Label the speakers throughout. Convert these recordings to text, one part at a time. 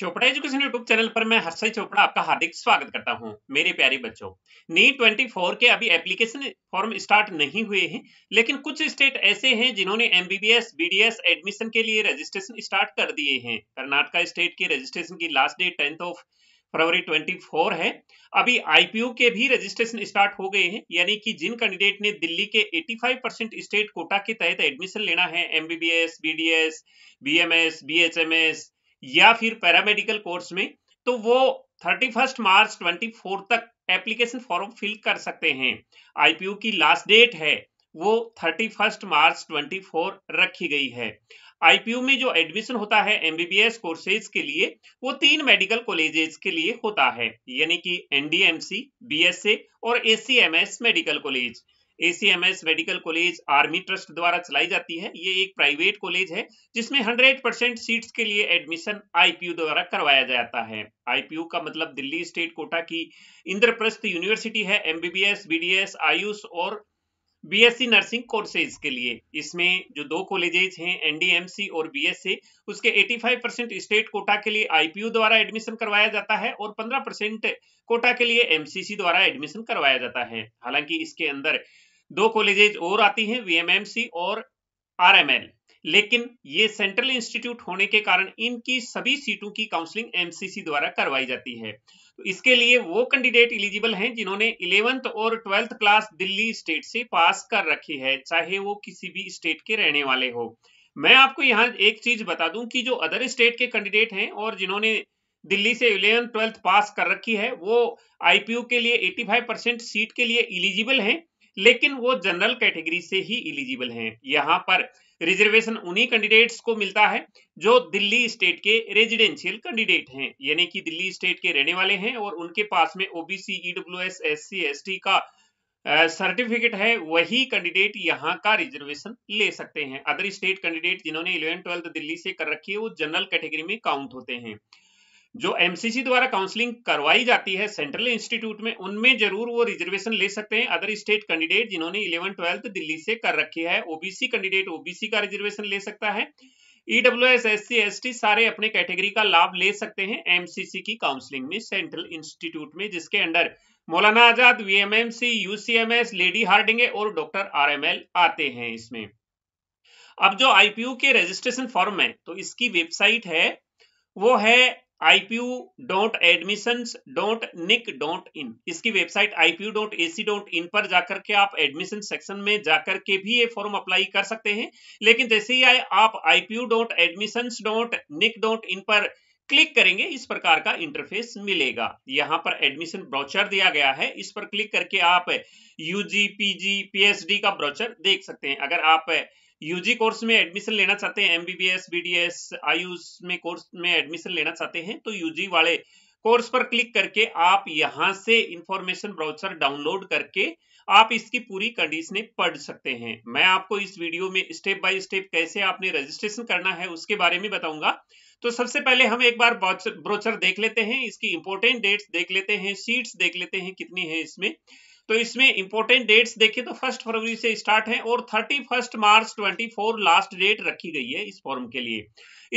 Speaker 1: Chopra education YouTube channel पर मैं हर्षय चोपड़ा आपका हार्दिक स्वागत करता हूं मेरे प्यारे बच्चों ट्वेंटी 24 के अभी एप्लीकेशन फॉर्म स्टार्ट नहीं हुए हैं लेकिन कुछ स्टेट ऐसे हैं जिन्होंने एमबीबीएस बीडीएस एडमिशन के लिए रजिस्ट्रेशन स्टार्ट कर दिए हैं कर्नाटका स्टेट की रजिस्ट्रेशन की last date tenth of February twenty है अभी आईपीओ के भी रजिस्ट्रेशन स्टार्ट हो गए हैं यानी कि जिन कैंडिडेट ने दिल्ली के 85 परसेंट स्टेट कोटा के तहत एडमिशन लेना है एमबीबीएस बीडीएस बीएमएस बीएचएमएस या फिर पैरामेडिकल कोर्स में तो वो thirty first March twenty four तक एप्लीकेशन फॉर्म फिल कर सकते हैं आईपीयू की लास्ट डेट है वो thirty first March twenty four रखी गई है आईपीयू में जो एडमिशन होता है एमबीबीएस कोर्सेज के लिए वो तीन मेडिकल कॉलेजेस के लिए होता है यानी कि एनडीएमसी बीएसए और ACMS medical college ACMS medical college army trust द्वारा चलाई जाती है ये एक प्राइवेट कॉलेज है जिसमें 100 परसेंट सीट्स के लिए एडमिशन आईपीयू द्वारा करवाया जाता है आईपीयू का मतलब दिल्ली स्टेट कोटा की इंद्रप्रस्थ यूनिवर्सिटी है एमबीबीएस बीडीएस आयुष और बीएससी नर्सिंग कोर्सेज के लिए इसमें जो दो कॉलेजेज हैं एनडीएमसी और बीएससी उसके 85 परसेंट स्टेट कोटा के लिए आईपीयू द्वारा एडमिशन करवाया जाता है और 15 परसेंट कोटा के लिए एमसीसी द्वारा एडमिशन करवाया जाता है हालांकि इसके अंदर दो कॉलेजेज और आती हैं वीएमएमसी और आरएमएल लेकिन ये सेंट्रल इंस्टीट्यूट होने के कारण इनकी सभी सीटों की काउंसलिंग एमसीसी द्वारा करवाई जाती है तो इसके लिए वो कैंडिडेट इलिजिबल हैं जिन्होंने इलेवेंथ और ट्वेल्थ क्लास दिल्ली स्टेट से पास कर रखी है चाहे वो किसी भी स्टेट के रहने वाले हो मैं आपको यहाँ एक चीज बता दूं कि जो अदर स्टेट के कैंडिडेट हैं और जिन्होंने दिल्ली से इलेवेंथ ट्वेल्थ पास कर रखी है वो आईपीयू के लिए 85 परसेंट सीट के लिए इलिजिबल हैं लेकिन वो जनरल कैटेगरी से ही इलिजिबल हैं यहाँ पर रिजर्वेशन उन्हीं कैंडिडेट्स को मिलता है जो दिल्ली स्टेट के रेजिडेंशियल कैंडिडेट हैं यानी कि दिल्ली स्टेट के रहने वाले हैं और उनके पास में OBC EW S S C S T का सर्टिफिकेट है वही कैंडिडेट यहाँ का रिजर्वेशन ले सकते हैं अदर स्टेट कैंडिडेट जिन्होंने इलेवन ट्वेल्थ दिल्ली से कर रखी है वो जनरल कैटेगरी में काउंट होते हैं जो एमसीसी द्वारा काउंसलिंग करवाई जाती है सेंट्रल इंस्टीट्यूट में उनमें जरूर वो रिजर्वेशन ले सकते हैं अदर स्टेट कैंडिडेट जिन्होंने इलेवन ट्वेल्थ दिल्ली से कर रखी है ओबीसी कैंडिडेट ओबीसी का रिजर्वेशन ले सकता है EW S S C S T सारे अपने कैटेगरी का लाभ ले सकते हैं एमसीसी की काउंसलिंग में सेंट्रल इंस्टीट्यूट में जिसके under Maulana Azad VMMC UCMS lady Hardinge और डॉक्टर आरएमएल आते हैं इसमें अब जो आईपीयू के रजिस्ट्रेशन फॉर्म है तो इसकी वेबसाइट है वो है ipyou.admissions.nic.in इसकी वेबसाइट इन पर जाकर के आप एडमिशन सेक्शन में जाकर के भी ये फॉर्म अप्लाई कर सकते हैं लेकिन जैसे ही आए आप इन पर क्लिक करेंगे इस प्रकार का इंटरफेस मिलेगा यहाँ पर एडमिशन ब्रोचर दिया गया है इस पर क्लिक करके आप यूजी पीजी पीएचडी का ब्रोचर देख सकते हैं अगर आप यूजी कोर्स में एडमिशन लेना चाहते हैं एमबीबीएस बीडीएस आयुष में कोर्स में एडमिशन लेना चाहते हैं तो यूजी वाले कोर्स पर क्लिक करके आप यहां से इंफॉर्मेशन ब्राउचर डाउनलोड करके आप इसकी पूरी कंडीशन पढ़ सकते हैं मैं आपको इस वीडियो में स्टेप बाय स्टेप कैसे आपने रजिस्ट्रेशन करना है उसके बारे में बताऊंगा तो सबसे पहले हम एक बार ब्रोचर देख लेते हैं इसकी इंपोर्टेंट डेट्स देख लेते हैं सीट्स देख लेते हैं कितनी है इसमें तो इसमें इंपॉर्टेंट डेट्स देखिए तो फर्स्ट फरवरी से स्टार्ट है और thirty first March twenty four last date रखी गई है इस फॉर्म के लिए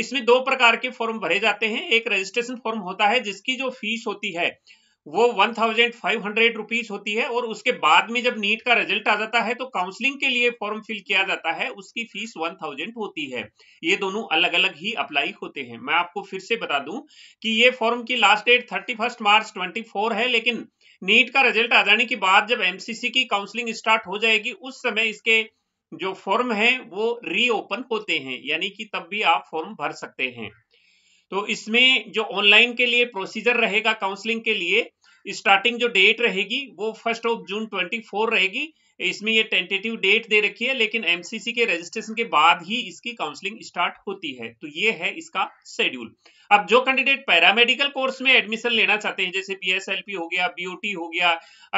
Speaker 1: इसमें दो प्रकार के फॉर्म भरे जाते हैं एक रजिस्ट्रेशन फॉर्म होता है जिसकी जो फीस होती है वो one thousand five hundred rupees होती है और उसके बाद में जब नीट का रिजल्ट आ जाता है तो काउंसलिंग के लिए फॉर्म फिल किया जाता है उसकी फीस वन थाउजेंड होती है ये दोनों अलग अलग ही अप्लाई होते हैं मैं आपको फिर से बता दूं कि ये फॉर्म की last date thirty first March twenty four है लेकिन नीट का रिजल्ट आ जाने के बाद जब एमसीसी की काउंसलिंग स्टार्ट हो जाएगी उस समय इसके जो फॉर्म है वो रीओपन होते हैं यानी कि तब भी आप फॉर्म भर सकते हैं तो इसमें जो ऑनलाइन के लिए प्रोसीजर रहेगा काउंसलिंग के लिए स्टार्टिंग जो डेट रहेगी वो फर्स्ट ऑफ जून 24 रहेगी इसमें ये टेंटेटिव डेट दे रखी है लेकिन एमसीसी के रजिस्ट्रेशन के बाद ही इसकी काउंसलिंग स्टार्ट होती है तो ये है इसका शेड्यूल अब जो कैंडिडेट पैरामेडिकल कोर्स में एडमिशन लेना चाहते हैं जैसे बीएसएलपी हो गया बीओटी हो गया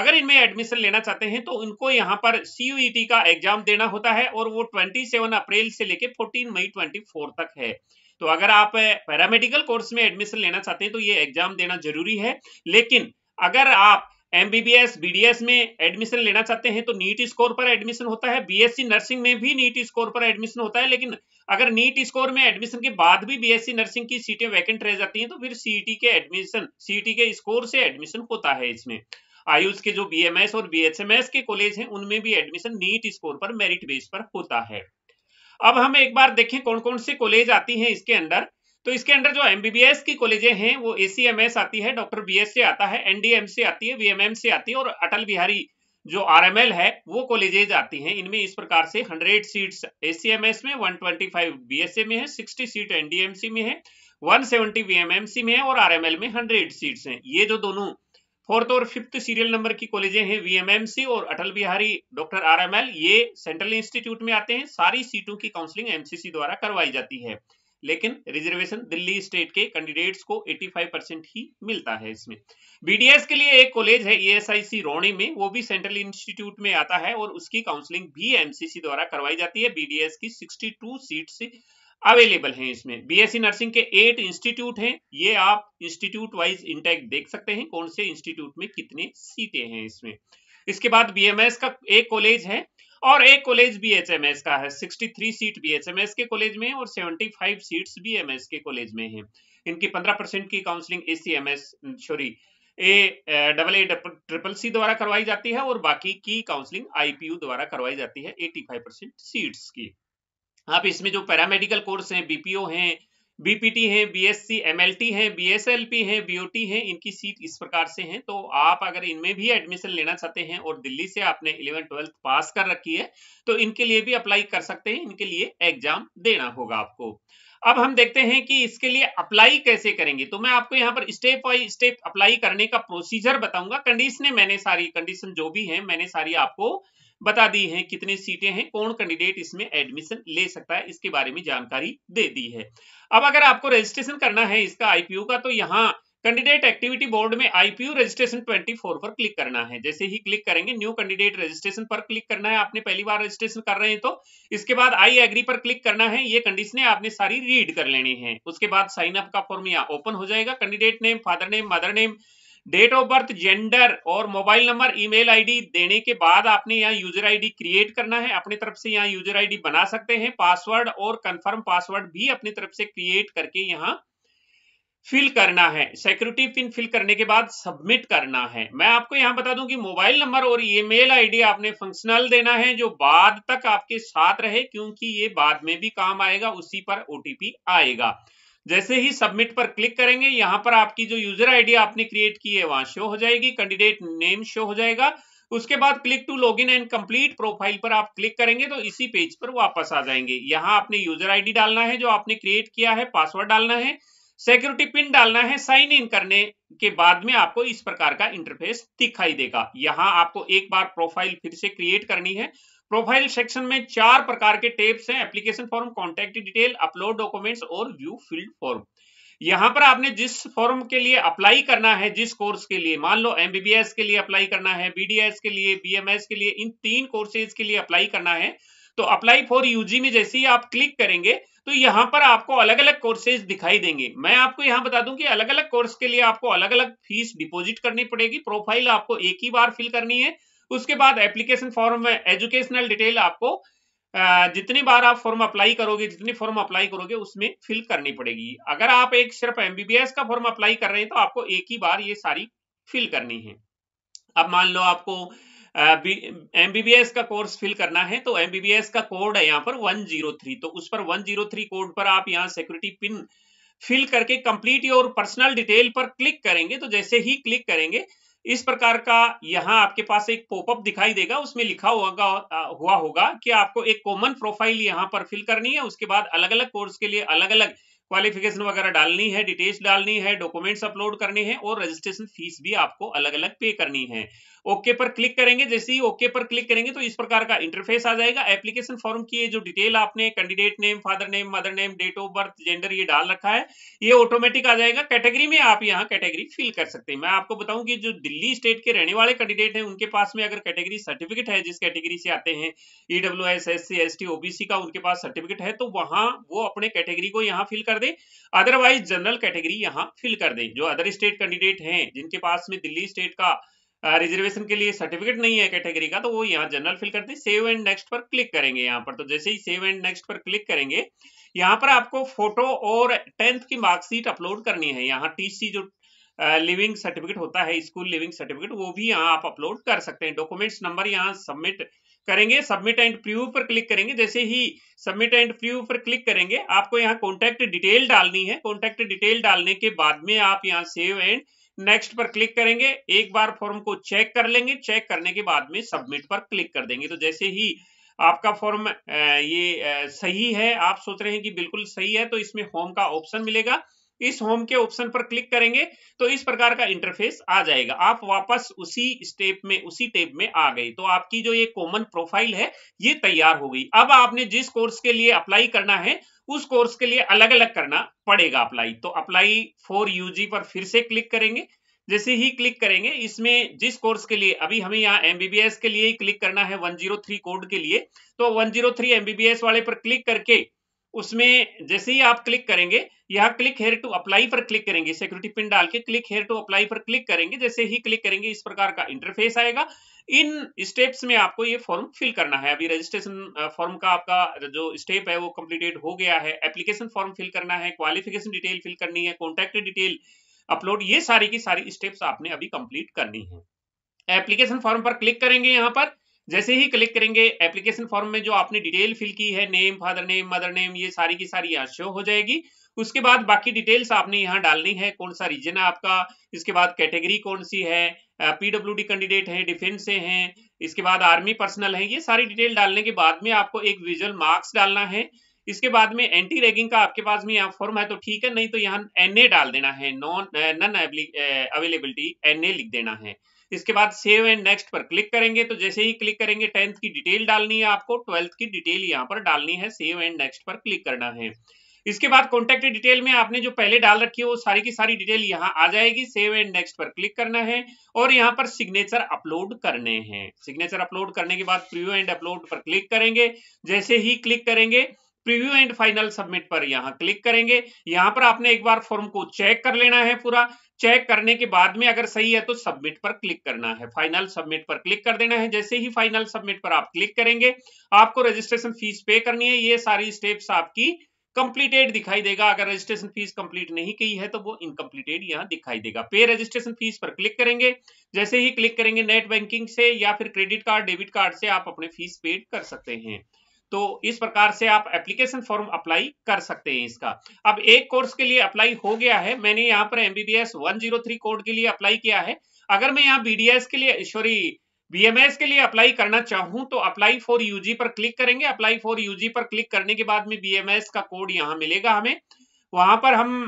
Speaker 1: अगर इनमें एडमिशन लेना चाहते हैं तो उनको यहाँ पर सीयूईटी e का एग्जाम देना होता है और वो 27 अप्रैल से लेकर 14 मई 24 तक है तो अगर आप पैरामेडिकल कोर्स में एडमिशन लेना चाहते हैं तो ये एग्जाम देना जरूरी है लेकिन अगर आप एमबीबीएस बीडीएस में एडमिशन लेना चाहते हैं तो नीट स्कोर पर एडमिशन होता है बीएससी नर्सिंग में भी नीट स्कोर पर एडमिशन होता है लेकिन अगर नीट स्कोर में एडमिशन के बाद भी बीएससी नर्सिंग की सीटें वैकेंट रह जाती हैं तो फिर सीटी e के एडमिशन सीटी e के स्कोर से एडमिशन होता है इसमें आयुष के जो बीएमएस और बीएचएमएस के कॉलेज हैं उनमें भी एडमिशन नीट स्कोर पर मेरिट बेस पर होता है अब हम एक बार देखें कौन कौन से कॉलेज आती है इसके अंदर तो इसके अंदर जो एमबीबीएस की कॉलेजे हैं वो एसीएमएस आती है डॉक्टर बी आता है एनडीएम से आती है वीएमएम से आती है और अटल बिहारी जो आरएमएल है वो कॉलेजेज आती हैं इनमें इस प्रकार से 100 सीट्स एसीएमएस में 125 बीएसए में है 60 सीट एनडीएमसी में है 170 सी में है और आरएमएल में 100 सीट्स हैं ये जो दोनों फोर्थ और फिफ्थ सीरियल नंबर की कॉलेजें हैं वीएमएमसी और अटल बिहारी डॉक्टर आरएमएल ये सेंट्रल इंस्टीट्यूट में आते हैं सारी सीटों की काउंसलिंग एमसीसी द्वारा करवाई जाती है लेकिन रिजर्वेशन दिल्ली स्टेट के कैंडिडेट्स को 85 परसेंट ही मिलता है इसमें बीडीएस के लिए एक कॉलेज है ईएसआईसी रोणी में वो भी सेंट्रल इंस्टीट्यूट में आता है और उसकी काउंसलिंग भी एमसीसी द्वारा करवाई जाती है बीडीएस की 62 से अवेलेबल हैं इसमें बीएससी नर्सिंग e के एट इंस्टीट्यूट हैं ये आप इंस्टीट्यूट वाइज इंटेक देख सकते हैं कौन से इंस्टीट्यूट में कितने सीटें हैं इसमें इसके बाद बीएमएस का एक कॉलेज है और एक college B H M S का है 63 seat B H M S के कॉलेज में और 75 सीट बी एम एस के कॉलेज में है इनकी 15 परसेंट की counselling A C M S sorry A double A triple C द्वारा करवाई जाती है और बाकी की काउंसलिंग आईपीयू द्वारा करवाई जाती है 85 परसेंट सीट्स की आप इसमें जो पैरामेडिकल कोर्स हैं बीपीओ हैं बीपीटी है बीएससी एमएलटी है बीएसएलपी है बीओटी है इनकी सीट इस प्रकार से हैं तो आप अगर इनमें भी एडमिशन लेना चाहते हैं और दिल्ली से आपने इलेवन ट्वेल्थ पास कर रखी है तो इनके लिए भी अप्लाई कर सकते हैं इनके लिए एग्जाम देना होगा आपको अब हम देखते हैं कि इसके लिए अप्लाई कैसे करेंगे तो मैं आपको यहाँ पर स्टेप बाई स्टेप अप्लाई करने का प्रोसीजर बताऊंगा कंडीशन मैंने सारी कंडीशन जो भी है मैंने सारी आपको बता दी है कितने सीटें हैं कौन कैंडिडेट इसमें एडमिशन ले सकता है इसके बारे में जानकारी दे दी है अब अगर आपको रजिस्ट्रेशन करना है इसका आईपीयू का तो यहाँ कैंडिडेट एक्टिविटी बोर्ड में आईपीयू रजिस्ट्रेशन 24 पर क्लिक करना है जैसे ही क्लिक करेंगे न्यू कैंडिडेट रजिस्ट्रेशन पर क्लिक करना है आपने पहली बार रजिस्ट्रेशन कर रहे हैं तो इसके बाद आई एग्री पर क्लिक करना है ये कंडीशन आपने सारी रीड कर लेनी है उसके बाद साइन अप का फॉर्म यहाँ ओपन हो जाएगा candidate name father name mother name date of birth gender और मोबाइल नंबर ईमेल आईडी देने के बाद आपने यहाँ यूजर आईडी क्रिएट करना है अपनी तरफ से यहाँ यूजर आईडी बना सकते हैं पासवर्ड और कंफर्म पासवर्ड भी अपनी तरफ से क्रिएट करके यहाँ फिल करना है सिक्योरिटी पिन फिल करने के बाद सबमिट करना है मैं आपको यहाँ बता दूं कि मोबाइल नंबर और ईमेल आईडी आपने फंक्शनल देना है जो बाद तक आपके साथ रहे क्योंकि ये बाद में भी काम आएगा उसी पर ओटीपी आएगा जैसे ही सबमिट पर क्लिक करेंगे यहाँ पर आपकी जो यूजर आईडी आपने क्रिएट की है वहां शो हो जाएगी कैंडिडेट नेम शो हो जाएगा उसके बाद click to login and complete profile पर आप क्लिक करेंगे तो इसी पेज पर वापस आ जाएंगे यहाँ आपने यूजर आईडी डालना है जो आपने क्रिएट किया है पासवर्ड डालना है सिक्योरिटी पिन डालना है साइन इन करने के बाद में आपको इस प्रकार का इंटरफेस दिखाई देगा यहाँ आपको एक बार प्रोफाइल फिर से क्रिएट करनी है प्रोफाइल सेक्शन में चार प्रकार के टेप्स हैं application form contact detail upload documents और व्यू फील्ड फॉर्म यहां पर आपने जिस फॉर्म के लिए अप्लाई करना है जिस कोर्स के लिए मान लो एमबीबीएस के लिए अप्लाई करना है बीडीएस के लिए बीएमएस के लिए इन तीन कोर्सेज के लिए अप्लाई करना है तो अप्लाई फॉर यूजी में जैसे ही आप क्लिक करेंगे तो यहां पर आपको अलग अलग कोर्सेज दिखाई देंगे मैं आपको यहां बता दूं कि अलग अलग कोर्स के लिए आपको अलग अलग फीस डिपॉजिट करनी पड़ेगी प्रोफाइल आपको एक ही बार फिल करनी है उसके बाद एप्लीकेशन फॉर्म में एजुकेशनल डिटेल आपको जितनी बार आप फॉर्म अप्लाई करोगे जितनी फॉर्म अप्लाई करोगे उसमें फिल करनी पड़ेगी अगर आप एक सिर्फ एमबीबीएस का फॉर्म अप्लाई कर रहे हैं तो आपको एक ही बार ये सारी फिल करनी है अब मान लो आपको एमबीबीएस का कोर्स फिल करना है तो एमबीबीएस का कोड है यहाँ पर 103 तो उस पर 103 कोड पर आप यहाँ सिक्योरिटी पिन फिल करके कंप्लीट योर पर्सनल डिटेल पर क्लिक करेंगे तो जैसे ही क्लिक करेंगे इस प्रकार का यहाँ आपके पास एक पॉपअप दिखाई देगा उसमें लिखा होगा हुआ होगा कि आपको एक कॉमन प्रोफाइल यहाँ पर फिल करनी है उसके बाद अलग अलग कोर्स के लिए अलग अलग क्वालिफिकेशन वगैरह डालनी है डिटेल्स डालनी है डॉक्यूमेंट्स अपलोड करने हैं और रजिस्ट्रेशन फीस भी आपको अलग अलग पे करनी है ओके पर क्लिक करेंगे जैसे ही ओके पर क्लिक करेंगे तो इस प्रकार का इंटरफेस आ जाएगा एप्लीकेशन फॉर्म की जो डिटेल आपने candidate name father name mother name date of birth gender ये डाल रखा है ये ऑटोमेटिक आ जाएगा कैटेगरी में आप यहाँ कैटेगरी फिल कर सकते हैं मैं आपको बताऊं कि जो दिल्ली स्टेट के रहने वाले कैंडिडेट हैं उनके पास में अगर कैटेगरी सर्टिफिकेट है जिस कैटेगरी से आते हैं EW S S C S T OBC का उनके पास सर्टिफिकेट है तो वहां वो अपने कैटेगरी को यहाँ फिल कर दे अदरवाइज जनरल कैटेगरी यहाँ फिल कर दें जो अदर स्टेट कैंडिडेट हैं जिनके पास में दिल्ली स्टेट का रिजर्वेशन के लिए सर्टिफिकेट नहीं है कैटेगरी का तो वो यहाँ जनरल फिल करते हैं सेव एंड नेक्स्ट पर क्लिक करेंगे यहाँ पर तो जैसे ही सेव एंड नेक्स्ट पर क्लिक करेंगे यहाँ पर आपको फोटो और टेंथ की मार्कशीट अपलोड करनी है यहाँ टीसी जो लिविंग सर्टिफिकेट होता है स्कूल लिविंग सर्टिफिकेट वो भी यहाँ आप अपलोड कर सकते हैं डॉक्यूमेंट्स नंबर यहाँ सबमिट करेंगे सबमिट एंड प्रीव्यू पर क्लिक करेंगे जैसे ही सबमिट एंड प्रीव्यू पर क्लिक करेंगे आपको यहाँ कॉन्टैक्ट डिटेल डालनी है कॉन्टैक्ट डिटेल डालने के बाद में आप यहाँ सेव एंड नेक्स्ट पर क्लिक करेंगे एक बार फॉर्म को चेक कर लेंगे चेक करने के बाद में सबमिट पर क्लिक कर देंगे तो जैसे ही आपका फॉर्म ये सही है आप सोच रहे हैं कि बिल्कुल सही है तो इसमें होम का ऑप्शन मिलेगा इस होम के ऑप्शन पर क्लिक करेंगे तो इस प्रकार का इंटरफेस आ जाएगा आप वापस उसी स्टेप में उसी टेप में आ गए तो आपकी जो ये कॉमन प्रोफाइल है ये तैयार हो गई अब आपने जिस कोर्स के लिए अप्लाई करना है उस कोर्स के लिए अलग अलग करना पड़ेगा अप्लाई तो अप्लाई फॉर यू पर फिर से क्लिक करेंगे जैसे ही क्लिक करेंगे इसमें जिस कोर्स के लिए अभी हमें यहाँ एमबीबीएस के लिए ही क्लिक करना है 103 कोड के लिए तो 103 एमबीबीएस वाले पर क्लिक करके उसमें जैसे ही आप क्लिक करेंगे यहाँ क्लिक हेयर टू अप्लाई पर क्लिक करेंगे सिक्योरिटी पिन डाल के क्लिक हेयर टू अप्लाई पर क्लिक करेंगे जैसे ही क्लिक करेंगे इस प्रकार का इंटरफेस आएगा इन स्टेप्स में आपको ये फॉर्म फिल करना है अभी रजिस्ट्रेशन फॉर्म का आपका जो स्टेप है वो कंप्लीटेड हो गया है एप्लीकेशन फॉर्म फिल करना है क्वालिफिकेशन डिटेल फिल करनी है कॉन्टैक्ट डिटेल अपलोड ये सारी की सारी स्टेप्स आपने अभी कंप्लीट करनी है एप्लीकेशन फॉर्म पर क्लिक करेंगे यहाँ पर जैसे ही क्लिक करेंगे एप्लीकेशन फॉर्म में जो आपने डिटेल फिल की है name father name mother name ये सारी की सारी यहाँ शो हो जाएगी उसके बाद बाकी डिटेल्स आपने यहाँ डालनी है कौन सा रीजन है आपका इसके बाद कैटेगरी कौन सी है पीडब्ल्यू कैंडिडेट है डिफेंस से है इसके बाद आर्मी पर्सनल है ये सारी डिटेल डालने के बाद में आपको एक विजुअल मार्क्स डालना है इसके बाद में एंटी रैगिंग का आपके पास में यहाँ फॉर्म है तो ठीक है नहीं तो यहाँ एन डाल देना है नॉन नन अवेलेबिलिटी एन लिख देना है इसके बाद सेव एंड नेक्स्ट पर क्लिक करेंगे तो जैसे ही क्लिक करेंगे टेंथ की डिटेल डालनी है आपको ट्वेल्थ की डिटेल यहाँ पर डालनी है सेव एंड नेक्स्ट पर क्लिक करना है इसके बाद कॉन्टेक्ट डिटेल में आपने जो पहले डाल रखी है वो सारी की सारी डिटेल यहाँ आ जाएगी सेव एंड नेक्स्ट पर क्लिक करना है और यहाँ पर सिग्नेचर अपलोड करने हैं सिग्नेचर अपलोड करने के बाद प्रीव्यू एंड अपलोड पर क्लिक करेंगे जैसे ही क्लिक करेंगे प्रीव्यू एंड फाइनल सबमिट पर यहाँ क्लिक करेंगे यहाँ पर आपने एक बार फॉर्म को चेक कर लेना है पूरा चेक करने के बाद में अगर सही है तो सबमिट पर क्लिक करना है फाइनल सबमिट पर क्लिक कर देना है जैसे ही फाइनल सबमिट पर आप क्लिक करेंगे आपको रजिस्ट्रेशन फीस पे करनी है ये सारी स्टेप्स आपकी कंप्लीटेड दिखाई देगा अगर रजिस्ट्रेशन फीस कंप्लीट नहीं की है तो वो इनकम्प्लीटेड यहाँ दिखाई देगा पे रजिस्ट्रेशन फीस पर क्लिक करेंगे जैसे ही क्लिक करेंगे नेट बैंकिंग से या फिर क्रेडिट कार्ड डेबिट कार्ड से आप अपने फीस पेड कर सकते हैं तो इस प्रकार से आप एप्लीकेशन फॉर्म अप्लाई कर सकते हैं इसका अब एक कोर्स के लिए अप्लाई हो गया है मैंने यहाँ पर एमबीबीएस 103 कोड के लिए अप्लाई किया है अगर मैं यहाँ बीडीएस के लिए सॉरी बीएमएस के लिए अप्लाई करना चाहूं तो अप्लाई फॉर यूजी पर क्लिक करेंगे अप्लाई फॉर यूजी पर क्लिक करने के बाद में बीएमएस का कोड यहाँ मिलेगा हमें वहां पर हम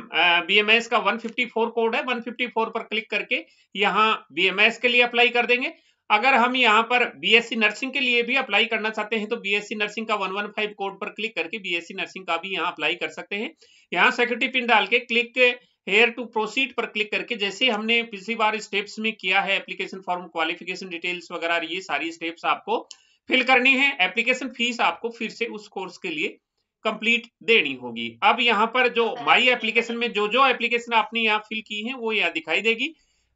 Speaker 1: बीएमएस का 154 कोड है 154 पर क्लिक करके यहां बीएमएस के लिए अप्लाई कर देंगे अगर हम यहाँ पर बीएससी नर्सिंग के लिए भी अप्लाई करना चाहते हैं तो बीएससी नर्सिंग का 115 कोड पर क्लिक करके बीएससी नर्सिंग का भी यहाँ अप्लाई कर सकते हैं यहाँ सेक्रेटरी पिन डाल के क्लिक हेयर टू प्रोसीड पर क्लिक करके जैसे हमने पिछली बार स्टेप्स में किया है एप्लीकेशन फॉर्म क्वालिफिकेशन डिटेल्स वगैरह ये सारी स्टेप्स आपको फिल करनी है एप्लीकेशन फीस आपको फिर से उस कोर्स के लिए कंप्लीट देनी होगी अब यहाँ पर जो माई एप्लीकेशन में जो जो एप्लीकेशन आपने यहाँ फिल की है वो यहाँ दिखाई देगी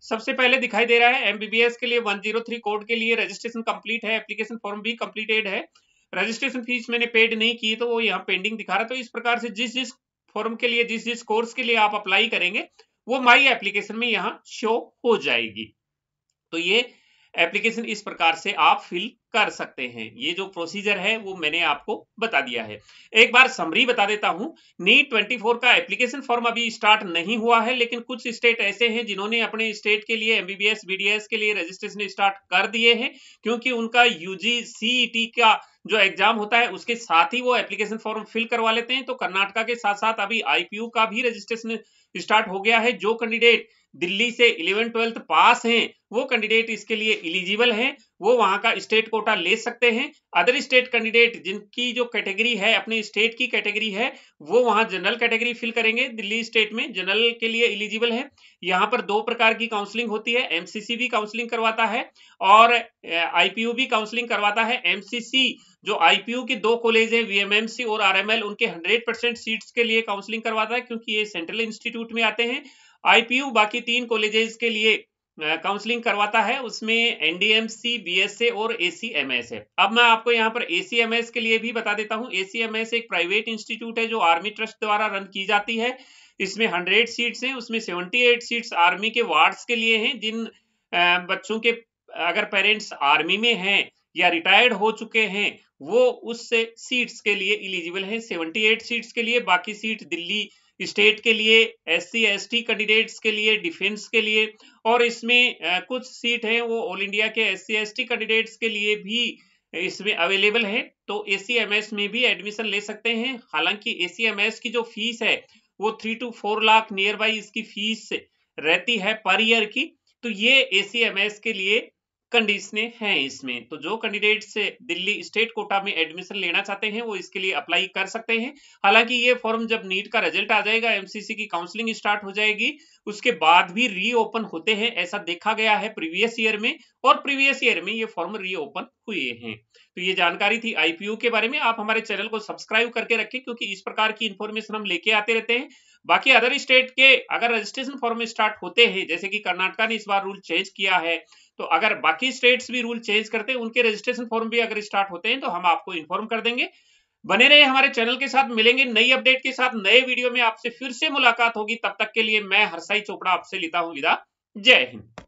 Speaker 1: सबसे पहले दिखाई दे रहा है एमबीबीएस के लिए 103 कोड के लिए रजिस्ट्रेशन कंप्लीट है एप्लीकेशन फॉर्म भी कंप्लीटेड है रजिस्ट्रेशन फीस मैंने पेड नहीं की तो वो यहाँ पेंडिंग दिखा रहा है तो इस प्रकार से जिस जिस प्लेटफॉर्म के लिए जिस जिस कोर्स के लिए आप अप्लाई करेंगे वो माई एप्लीकेशन में यहाँ शो हो जाएगी तो ये एप्लीकेशन इस प्रकार से आप फिल कर सकते हैं ये जो प्रोसीजर है वो मैंने आपको बता दिया है एक बार समरी बता देता हूं नीट 24 का एप्लीकेशन फॉर्म अभी स्टार्ट नहीं हुआ है लेकिन कुछ स्टेट ऐसे हैं जिन्होंने अपने स्टेट के लिए एमबीबीएस बीडीएस के लिए रजिस्ट्रेशन स्टार्ट कर दिए हैं क्योंकि उनका यूजी सीई e का जो एग्जाम होता है उसके साथ ही वो एप्लीकेशन फॉर्म फिल करवा लेते हैं तो कर्नाटका के साथ साथ अभी आईपीयू का भी रजिस्ट्रेशन स्टार्ट हो गया है जो कैंडिडेट दिल्ली से इलेवन ट्वेल्थ पास हैं वो कैंडिडेट इसके लिए इलिजिबल हैं वो वहाँ का स्टेट कोटा ले सकते हैं अदर स्टेट कैंडिडेट जिनकी जो कैटेगरी है अपने स्टेट की कैटेगरी है वो वहाँ जनरल कैटेगरी फिल करेंगे दिल्ली स्टेट में जनरल के लिए इलिजिबल है यहाँ पर दो प्रकार की काउंसलिंग होती है एमसीसी भी काउंसलिंग करवाता है और आईपीयू भी काउंसलिंग करवाता है एमसीसी जो आईपीयू के दो कॉलेज हैं वीएमएमसी और आरएमएल उनके हंड्रेड परसेंट सीट्स के लिए काउंसलिंग करवाता है क्योंकि ये सेंट्रल इंस्टीट्यूट में आते हैं आईपीयू बाकी तीन कॉलेजेस के लिए काउंसलिंग करवाता है उसमें एनडीएमसी बीएसए और एसीएमएस है अब मैं आपको यहाँ पर एसीएमएस के लिए भी बता देता हूँ एसीएमएस एक प्राइवेट इंस्टीट्यूट है जो आर्मी ट्रस्ट द्वारा रन की जाती है इसमें हंड्रेड सीट्स हैं उसमें सेवेंटी एट सीट्स आर्मी के वार्ड्स के लिए हैं जिन बच्चों के अगर पेरेंट्स आर्मी में हैं या रिटायर्ड हो चुके हैं वो उस सीट्स के लिए इलिजिबल हैं सेवेंटी सीट्स के लिए बाकी सीट दिल्ली स्टेट के लिए S C S T candidates के लिए डिफेंस के लिए और इसमें कुछ सीट है वो ऑल इंडिया के S C S T candidates के लिए भी इसमें अवेलेबल है तो एस में भी एडमिशन ले सकते हैं हालांकि एस की जो फीस है वो three two four lakh near by इसकी फीस रहती है पर ईयर की तो ये एस के लिए कंडीशनें हैं इसमें तो जो कैंडिडेट से दिल्ली स्टेट कोटा में एडमिशन लेना चाहते हैं वो इसके लिए अप्लाई कर सकते हैं हालांकि ये फॉर्म जब नीट का रिजल्ट आ जाएगा एमसीसी की काउंसलिंग स्टार्ट हो जाएगी उसके बाद भी रीओपन होते हैं ऐसा देखा गया है प्रीवियस ईयर में और प्रीवियस ईयर में ये फॉर्म रीओपन हुए हैं तो ये जानकारी थी आईपीयू के बारे में आप हमारे चैनल को सब्सक्राइब करके रखें क्योंकि इस प्रकार की इंफॉर्मेशन हम लेके आते रहते हैं बाकी अदर स्टेट के अगर रजिस्ट्रेशन फॉर्म स्टार्ट होते हैं जैसे कि कर्नाटका ने इस बार रूल चेंज किया है तो अगर बाकी स्टेट्स भी रूल चेंज करते हैं उनके रजिस्ट्रेशन फॉर्म भी अगर स्टार्ट होते हैं तो हम आपको इन्फॉर्म कर देंगे बने रहे हमारे चैनल के साथ मिलेंगे नई अपडेट के साथ नए वीडियो में आपसे फिर से मुलाकात होगी तब तक के लिए मैं हरसाई चोपड़ा आपसे लेता हूं विदा जय हिंद